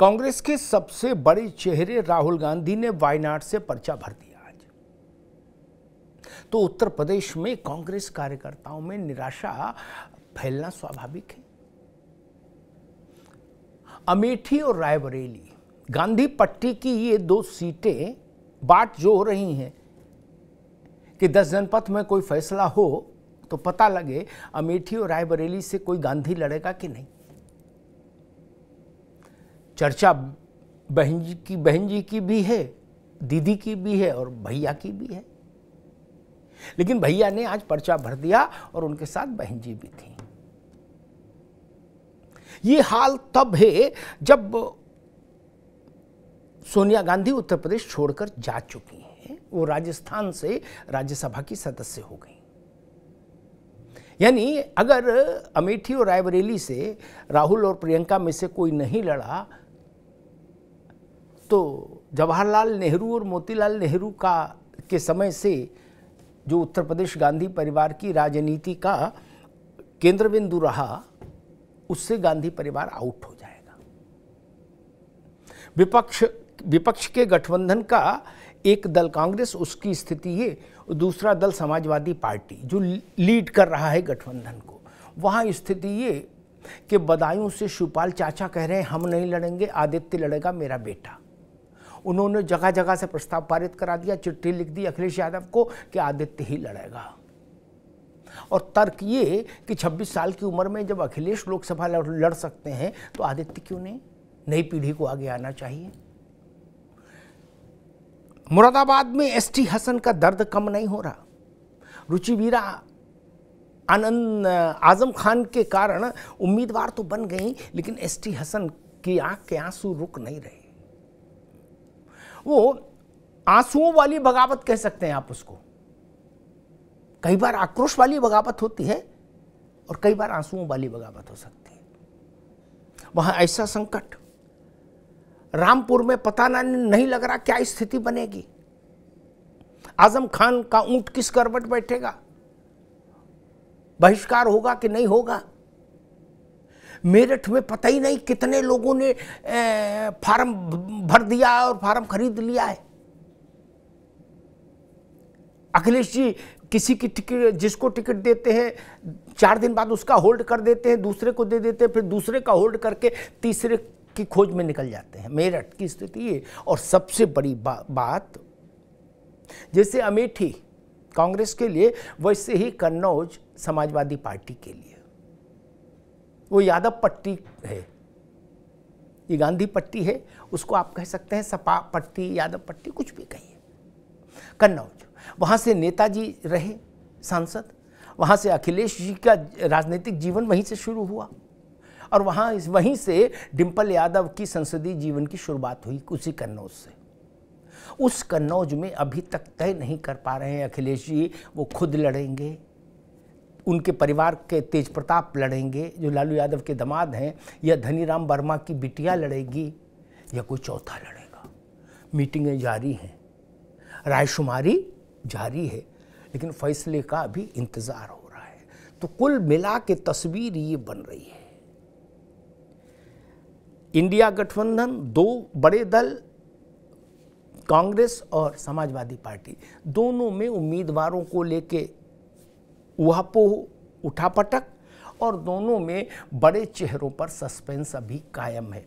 कांग्रेस के सबसे बड़े चेहरे राहुल गांधी ने वायनाड से पर्चा भर दिया आज तो उत्तर प्रदेश में कांग्रेस कार्यकर्ताओं में निराशा फैलना स्वाभाविक है अमेठी और रायबरेली गांधी पट्टी की ये दो सीटें बाट जो हो रही हैं कि दस जनपद में कोई फैसला हो तो पता लगे अमेठी और रायबरेली से कोई गांधी लड़ेगा कि नहीं चर्चा बहन जी की बहन जी की भी है दीदी की भी है और भैया की भी है लेकिन भैया ने आज पर्चा भर दिया और उनके साथ बहन जी भी थी ये हाल तब है जब सोनिया गांधी उत्तर प्रदेश छोड़कर जा चुकी हैं वो राजस्थान से राज्यसभा की सदस्य हो गई यानी अगर अमेठी और रायबरेली से राहुल और प्रियंका में से कोई नहीं लड़ा तो जवाहरलाल नेहरू और मोतीलाल नेहरू का के समय से जो उत्तर प्रदेश गांधी परिवार की राजनीति का केंद्र बिंदु रहा उससे गांधी परिवार आउट हो जाएगा विपक्ष विपक्ष के गठबंधन का एक दल कांग्रेस उसकी स्थिति ये दूसरा दल समाजवादी पार्टी जो लीड कर रहा है गठबंधन को वहाँ स्थिति ये कि बदायूं से शिवपाल चाचा कह रहे हैं हम नहीं लड़ेंगे आदित्य लड़ेगा मेरा बेटा उन्होंने जगह जगह से प्रस्ताव पारित करा दिया चिट्ठी लिख दी अखिलेश यादव को कि आदित्य ही लड़ेगा और तर्क ये कि 26 साल की उम्र में जब अखिलेश लोकसभा लड़ सकते हैं तो आदित्य क्यों नहीं नई पीढ़ी को आगे आना चाहिए मुरादाबाद में एसटी हसन का दर्द कम नहीं हो रहा रुचिवीरा आनंद आजम खान के कारण उम्मीदवार तो बन गई लेकिन एसटी हसन की आंख के आंसू रुक नहीं रहे वो आंसुओं वाली बगावत कह सकते हैं आप उसको कई बार आक्रोश वाली बगावत होती है और कई बार आंसुओं वाली बगावत हो सकती है वहां ऐसा संकट रामपुर में पता ना नहीं लग रहा क्या स्थिति बनेगी आजम खान का ऊंट किस करवट बैठेगा बहिष्कार होगा कि नहीं होगा मेरठ में पता ही नहीं कितने लोगों ने फार्म भर दिया और फार्म खरीद लिया है अखिलेश जी किसी की टिकट जिसको टिकट देते हैं चार दिन बाद उसका होल्ड कर देते हैं दूसरे को दे देते हैं फिर दूसरे का होल्ड करके तीसरे की खोज में निकल जाते हैं मेरठ की स्थिति ये और सबसे बड़ी बा, बात जैसे अमेठी कांग्रेस के लिए वैसे ही कन्नौज समाजवादी पार्टी के लिए वो यादव पट्टी है ये गांधी पट्टी है उसको आप कह सकते हैं सपा पट्टी यादव पट्टी कुछ भी कहिए कन्नौज वहाँ से नेताजी रहे सांसद वहाँ से अखिलेश जी का राजनीतिक जीवन वहीं से शुरू हुआ और वहाँ इस वहीं से डिम्पल यादव की संसदीय जीवन की शुरुआत हुई उसी कन्नौज से उस कन्नौज में अभी तक तय नहीं कर पा रहे हैं अखिलेश जी वो खुद लड़ेंगे उनके परिवार के तेज प्रताप लड़ेंगे जो लालू यादव के दामाद हैं या धनीराम वर्मा की बिटिया लड़ेगी या कोई चौथा लड़ेगा मीटिंगें जारी हैं रायशुमारी जारी है लेकिन फैसले का भी इंतज़ार हो रहा है तो कुल मिला के तस्वीर ये बन रही है इंडिया गठबंधन दो बड़े दल कांग्रेस और समाजवादी पार्टी दोनों में उम्मीदवारों को लेके उहापो उठापटक और दोनों में बड़े चेहरों पर सस्पेंस अभी कायम है